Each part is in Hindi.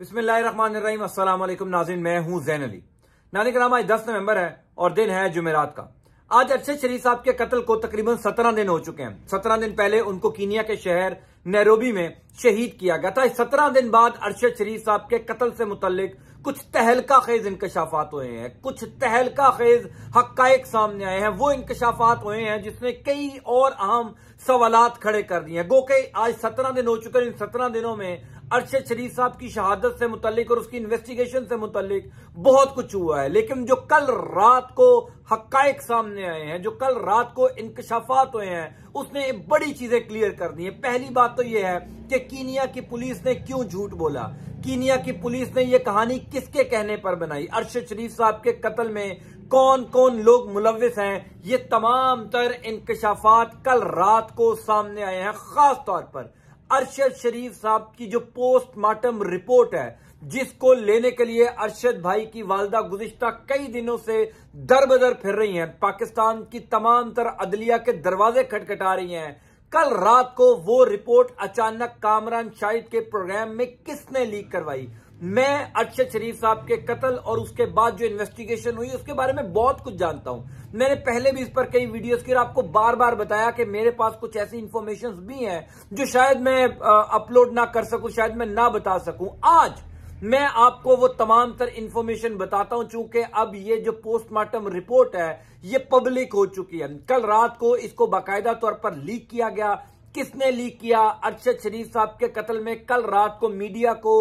बिस्मिल्लाम असलम नाजिन मैं हूं जैन अली नानी कराम आज दस नवंबर है और दिन है जुमेरात का आज अरशद शरीफ साहब के कत्ल को तकरीबन सत्रह दिन हो चुके हैं सत्रह दिन पहले उनको कीनिया के शहर नैरोबी में शहीद किया गया था इस सत्रह दिन बाद अरशद शरीफ साहब के कत्ल से मुतलिक कुछ तहलका खेज इंकशाफात हुए हैं कुछ तहलका खेज हकायक सामने आए हैं वो इंकशाफात हुए हैं जिसने कई और अहम सवाल खड़े कर दिए हैं गो के आज सत्रह दिन हो चुके हैं इन सत्रह दिनों में अरशद शरीफ साहब की शहादत से मुतलिक और उसकी इन्वेस्टिगेशन से मुतलिक बहुत कुछ हुआ है लेकिन जो कल रात को हकायक सामने आए हैं जो कल रात को इंकशाफात हुए हैं उसने बड़ी चीजें क्लियर कर दी है पहली बात तो यह है कि कीनिया की पुलिस ने क्यों झूठ बोला कीनिया की पुलिस ने यह कहानी किसके कहने पर बनाई अरशद शरीफ साहब के कत्ल में कौन कौन लोग मुलविस हैं ये तमाम तर इंकशाफात कल रात को सामने आए हैं खास तौर पर अरशद शरीफ साहब की जो पोस्टमार्टम रिपोर्ट है जिसको लेने के लिए अरशद भाई की वालदा गुजशत कई दिनों से दर बदर फिर रही हैं पाकिस्तान की तमाम तर अदलिया के दरवाजे खटखटा रही हैं कल रात को वो रिपोर्ट अचानक कामरान शाहिद के प्रोग्राम में किसने लीक करवाई मैं अरशद शरीफ साहब के कत्ल और उसके बाद जो इन्वेस्टिगेशन हुई उसके बारे में बहुत कुछ जानता हूं मैंने पहले भी इस पर कई वीडियोस की और आपको बार बार बताया कि मेरे पास कुछ ऐसी इंफॉर्मेशन भी हैं जो शायद मैं अपलोड ना कर सकूं शायद मैं ना बता सकूं आज मैं आपको वो तमाम तर इन्फॉर्मेशन बताता हूं चूंकि अब ये जो पोस्टमार्टम रिपोर्ट है ये पब्लिक हो चुकी है कल रात को इसको बाकायदा तौर पर लीक किया गया किसने लीक किया अरशद शरीफ साहब के कत्ल में कल रात को मीडिया को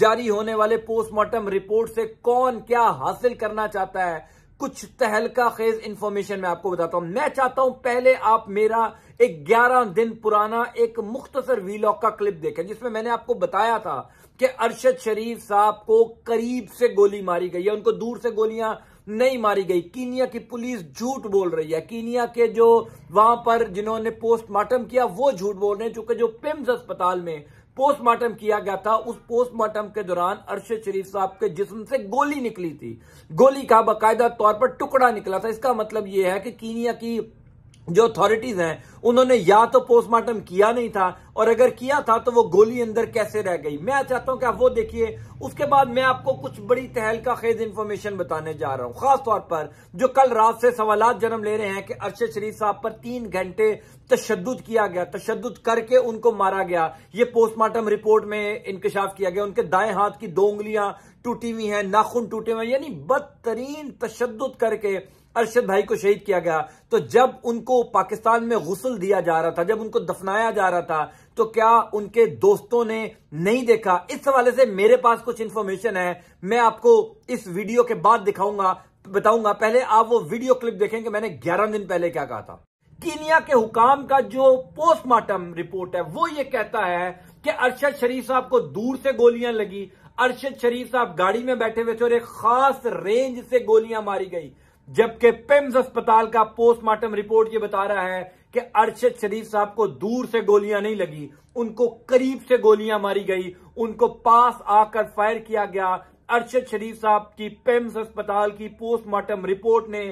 जारी होने वाले पोस्टमार्टम रिपोर्ट से कौन क्या हासिल करना चाहता है कुछ तहलका खेज इंफॉर्मेशन मैं आपको बताता हूं मैं चाहता हूं पहले आप मेरा एक 11 दिन पुराना एक मुख्तसर वीलॉग का क्लिप देखें जिसमें मैंने आपको बताया था कि अरशद शरीफ साहब को करीब से गोली मारी गई है उनको दूर से गोलियां नहीं मारी गई कीनिया की पुलिस झूठ बोल रही है कीनिया के जो वहां पर जिन्होंने पोस्टमार्टम किया वो झूठ बोल रहे हैं चूंकि जो पिम्स अस्पताल में पोस्टमार्टम किया गया था उस पोस्टमार्टम के दौरान अरशद शरीफ साहब के जिस्म से गोली निकली थी गोली का बाकायदा तौर पर टुकड़ा निकला था इसका मतलब यह है कि कीनिया की जो अथॉरिटीज हैं उन्होंने या तो पोस्टमार्टम किया नहीं था और अगर किया था तो वो गोली अंदर कैसे रह गई मैं चाहता हूं कि आप वो देखिए उसके बाद मैं आपको कुछ बड़ी तहलका खेज इंफॉर्मेशन बताने जा रहा हूं खासतौर पर जो कल रात से सवाल जन्म ले रहे हैं कि अरशद शरीफ साहब पर तीन घंटे तशद किया गया तशद करके उनको मारा गया ये पोस्टमार्टम रिपोर्ट में इंकशाफ किया गया उनके दाएं हाथ की दो उंगलियां टूटी हुई हैं नाखून टूटे हुए यानी बदतरीन तशद करके अरशद भाई को शहीद किया गया तो जब उनको पाकिस्तान में गुसल दिया जा रहा था जब उनको दफनाया जा रहा था तो क्या उनके दोस्तों ने नहीं देखा इस हवाले से मेरे पास कुछ इंफॉर्मेशन है मैं आपको इस वीडियो के बाद दिखाऊंगा बताऊंगा पहले आप वो वीडियो क्लिप देखें कि मैंने 11 दिन पहले क्या कहा था कीनिया के हुकाम का जो पोस्टमार्टम रिपोर्ट है वो ये कहता है कि अरशद शरीफ साहब को दूर से गोलियां लगी अरशद शरीफ साहब गाड़ी में बैठे हुए थे और एक खास रेंज से गोलियां मारी गई जबकि पिम्स अस्पताल का पोस्टमार्टम रिपोर्ट ये बता रहा है कि अरशद शरीफ साहब को दूर से गोलियां नहीं लगी उनको करीब से गोलियां मारी गई उनको पास आकर फायर किया गया अरशद शरीफ साहब की पेम्स अस्पताल की पोस्टमार्टम रिपोर्ट ने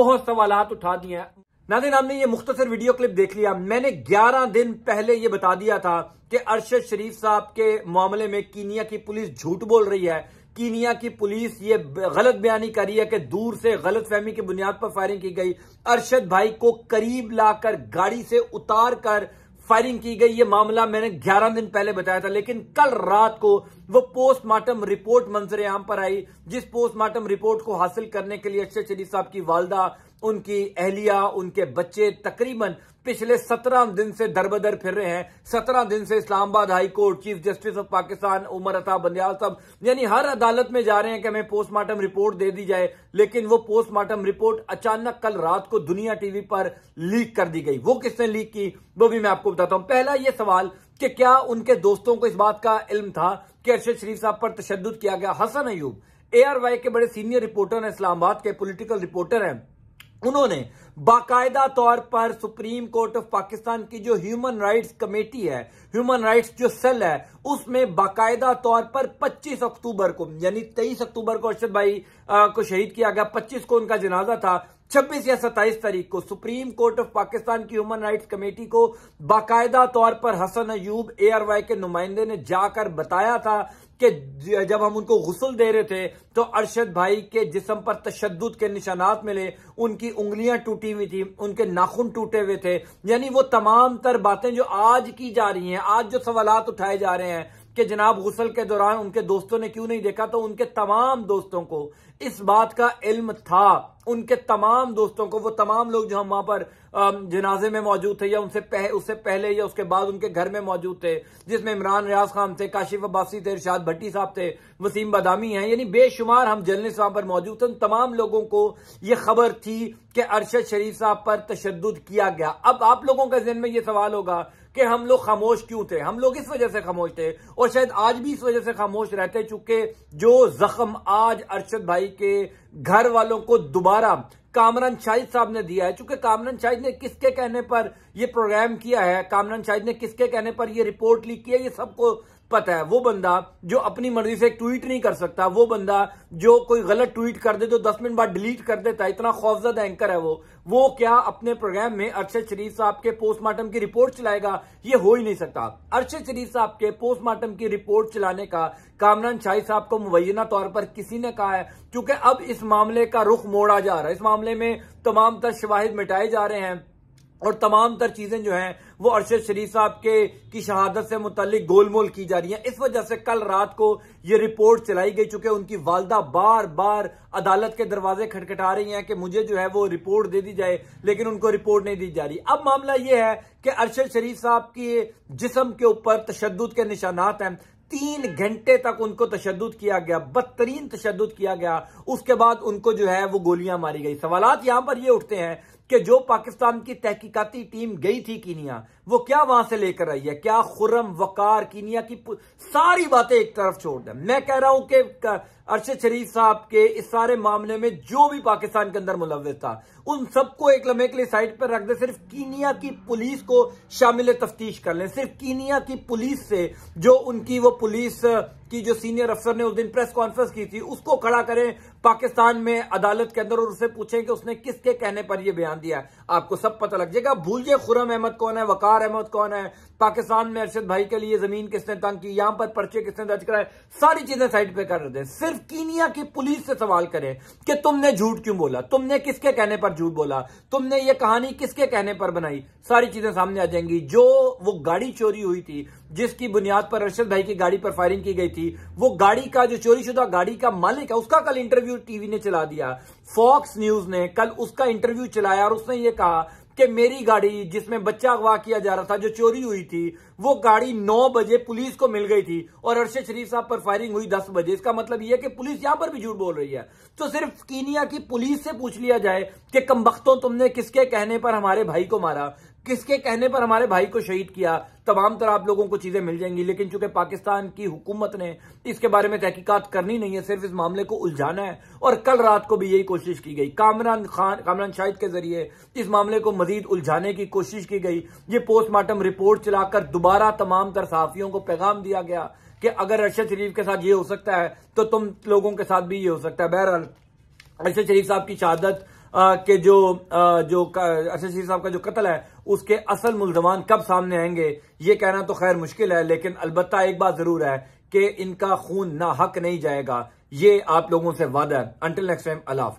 बहुत सवाल उठा दिए हैं नादिन आपने ये मुख्तसर वीडियो क्लिप देख लिया मैंने 11 दिन पहले ये बता दिया था कि अरशद शरीफ साहब के मामले में कीनिया की पुलिस झूठ बोल रही है कीनिया की पुलिस ये गलत बयानी कर रही है कि दूर से गलत फहमी की बुनियाद पर फायरिंग की गई अरशद भाई को करीब लाकर गाड़ी से उतार कर फायरिंग की गई ये मामला मैंने 11 दिन पहले बताया था लेकिन कल रात को वो पोस्टमार्टम रिपोर्ट मंजरेआम आम पर आई जिस पोस्टमार्टम रिपोर्ट को हासिल करने के लिए अक्षय शरीफ साहब की वालदा उनकी अहलिया उनके बच्चे तकरीबन पिछले सत्रह दिन से दरबदर फिर रहे हैं सत्रह दिन से Islamabad high court chief justice of Pakistan Umar Ata Bandial साहब यानी हर अदालत में जा रहे हैं कि हमें पोस्टमार्टम रिपोर्ट दे दी जाए लेकिन वो पोस्टमार्टम रिपोर्ट अचानक कल रात को दुनिया टीवी पर लीक कर दी गई वो किसने लीक की वो भी मैं आपको बताता हूं पहला ये सवाल कि क्या उनके दोस्तों को इस बात का इल्म था कि अर्शद शरीफ साहब पर तशद किया गया हसन अयूब ए वाई के बड़े सीनियर रिपोर्टर हैं इस्लामाबाद के पोलिटिकल रिपोर्टर हैं उन्होंने बाकायदा तौर पर सुप्रीम कोर्ट ऑफ पाकिस्तान की जो ह्यूमन राइट्स कमेटी है ह्यूमन राइट्स जो सेल है उसमें बाकायदा तौर पर 25 अक्टूबर को यानी 23 अक्टूबर को अर्शद भाई आ, को शहीद किया गया 25 को उनका जनाजा था 26 या 27 तारीख को सुप्रीम कोर्ट ऑफ पाकिस्तान की ह्यूमन राइट्स कमेटी को बाकायदा तौर पर हसन अयूब एआरवाई के नुमाइंदे ने जाकर बताया था कि जब हम उनको गसल दे रहे थे तो अरशद भाई के जिसम पर तशद के निशानात मिले उनकी उंगलियां टूटी हुई थी उनके नाखून टूटे हुए थे यानी वो तमाम तर बातें जो आज की जा रही हैं आज जो सवाल उठाए जा रहे हैं कि जनाब गुसल के दौरान उनके दोस्तों ने क्यों नहीं देखा तो उनके तमाम दोस्तों को इस बात का इल्म था उनके तमाम दोस्तों को वो तमाम लोग जो हम वहां पर जनाजे में मौजूद थे या उनसे पह, उससे पहले या उसके बाद उनके घर में मौजूद थे जिसमें इमरान रियाज खान थे काशिफ अब्बासी थे इर्शाद भट्टी साहब थे वसीम बदामी हैं यानी बेशुमार हम जर्नलिस्ट वहां पर मौजूद थे उन तमाम लोगों को यह खबर थी कि अरशद शरीफ साहब पर तशद किया गया अब आप लोगों के जहन में यह सवाल होगा कि हम लोग खामोश क्यों थे हम लोग इस वजह से खामोश थे और शायद आज भी इस वजह से खामोश रहते चूंकि जो जख्म आज अरशद भाई के घर वालों को दोबारा कामरान शाहिद साहब ने दिया है चूंकि कामरान शाहिद ने किसके कहने पर यह प्रोग्राम किया है कामरान शाहिद ने किसके कहने पर यह रिपोर्ट लीक की है ये सबको पता है वो बंदा जो अपनी मर्जी से ट्वीट नहीं कर सकता वो बंदा जो कोई गलत ट्वीट कर दे तो दस मिनट बाद डिलीट कर देता है इतना खौफजद एंकर है वो वो क्या अपने प्रोग्राम में अरशद शरीफ साहब के पोस्टमार्टम की रिपोर्ट चलाएगा ये हो ही नहीं सकता अरशद शरीफ साहब के पोस्टमार्टम की रिपोर्ट चलाने का कामरान शाही साहब को मुबैना तौर पर किसी ने कहा है क्योंकि अब इस मामले का रुख मोड़ा जा रहा है इस मामले में तमाम तर शवाहिद मिटाए जा रहे हैं और तमाम तर चीजें जो हैं वो अरशद शरीफ साहब के की शहादत से मुतलिक गोलमोल की जा रही हैं इस वजह से कल रात को ये रिपोर्ट चलाई गई चूंकि उनकी वालदा बार बार अदालत के दरवाजे खटखटा रही हैं कि मुझे जो है वो रिपोर्ट दे दी जाए लेकिन उनको रिपोर्ट नहीं दी जा रही अब मामला यह है कि अरशद शरीफ साहब के जिसम के ऊपर तशद के निशानात हैं तीन घंटे तक उनको तशद किया गया बदतरीन तशद किया गया उसके बाद उनको जो है वो गोलियां मारी गई सवाल यहां पर ये उठते हैं कि जो पाकिस्तान की तहकीकाती टीम गई थी कीनिया वो क्या वहां से लेकर आई है क्या खुरम वकार कीनिया की सारी बातें एक तरफ छोड़ दें मैं कह रहा हूं कि अरशद शरीफ साहब के इस सारे मामले में जो भी पाकिस्तान के अंदर मुलविस था उन सबको एक लम्हे के लिए साइड पर रख दे सिर्फ कीनिया की पुलिस को शामिल तफ्तीश कर लें सिर्फ कीनिया की पुलिस से जो उनकी वो पुलिस कि जो सीनियर अफसर ने उस दिन प्रेस कॉन्फ्रेंस की थी उसको खड़ा करें पाकिस्तान में अदालत के अंदर और उससे पूछें कि उसने किसके कहने पर यह बयान दिया है आपको सब पता लग जाएगा भूलिए खुरम अहमद कौन है वकार अहमद कौन है पाकिस्तान में अरशद भाई के लिए जमीन किसने तंग की यहां पर पर्चे किसने दर्ज कराए सारी चीजें साइड पे कर दें सिर्फ कीनिया की पुलिस से सवाल करें कि तुमने झूठ क्यों बोला तुमने किसके कहने पर झूठ बोला तुमने ये कहानी किसके कहने पर बनाई सारी चीजें सामने आ जाएंगी जो वो गाड़ी चोरी हुई थी जिसकी बुनियाद पर अर्शद भाई की गाड़ी पर फायरिंग की गई थी वो गाड़ी का जो चोरीशुदा गाड़ी का मालिक है उसका कल इंटरव्यू टीवी ने चला दिया फॉक्स न्यूज ने कल उसका इंटरव्यू चलाया और उसने ये कहा कि मेरी गाड़ी जिसमें बच्चा अगवा किया जा रहा था जो चोरी हुई थी वो गाड़ी 9 बजे पुलिस को मिल गई थी और अर्शद शरीफ साहब पर फायरिंग हुई 10 बजे इसका मतलब यह कि पुलिस यहां पर भी झूठ बोल रही है तो सिर्फ कीनिया की पुलिस से पूछ लिया जाए कि कम तुमने किसके कहने पर हमारे भाई को मारा किसके कहने पर हमारे भाई को शहीद किया तमाम तरह आप लोगों को चीजें मिल जाएंगी लेकिन चूंकि पाकिस्तान की हुकूमत ने इसके बारे में तहकीकत करनी नहीं है सिर्फ इस मामले को उलझाना है और कल रात को भी यही कोशिश की गई कामरान खान कामरान शाहिद के जरिए इस मामले को मजीद उलझाने की कोशिश की गई ये पोस्टमार्टम रिपोर्ट चलाकर दोबारा तमाम तर सहाफियों को पैगाम दिया गया कि अगर अरशद शरीफ के साथ ये हो सकता है तो तुम लोगों के साथ भी ये हो सकता है बहरहाल अरशद शरीफ साहब की शहादत के जो जो अरशद अच्छा, शरीफ साहब का जो कत्ल है उसके असल मुलजमान कब सामने आएंगे ये कहना तो खैर मुश्किल है लेकिन अलबत् एक बात जरूर है कि इनका खून ना हक नहीं जाएगा ये आप लोगों से वादा है अंटिल नेक्स्ट टाइम अलाफ